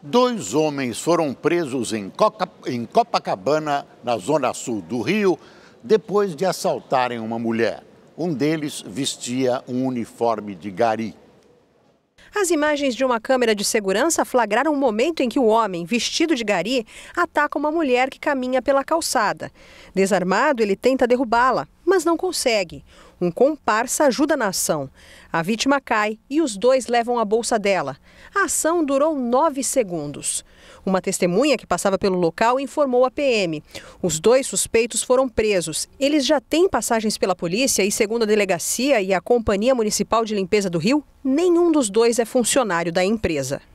Dois homens foram presos em, Coca, em Copacabana, na zona sul do Rio, depois de assaltarem uma mulher. Um deles vestia um uniforme de gari. As imagens de uma câmera de segurança flagraram o um momento em que o homem, vestido de gari, ataca uma mulher que caminha pela calçada. Desarmado, ele tenta derrubá-la, mas não consegue. Um comparsa ajuda na ação. A vítima cai e os dois levam a bolsa dela. A ação durou nove segundos. Uma testemunha que passava pelo local informou a PM. Os dois suspeitos foram presos. Eles já têm passagens pela polícia e, segundo a delegacia e a Companhia Municipal de Limpeza do Rio, nenhum dos dois é funcionário da empresa.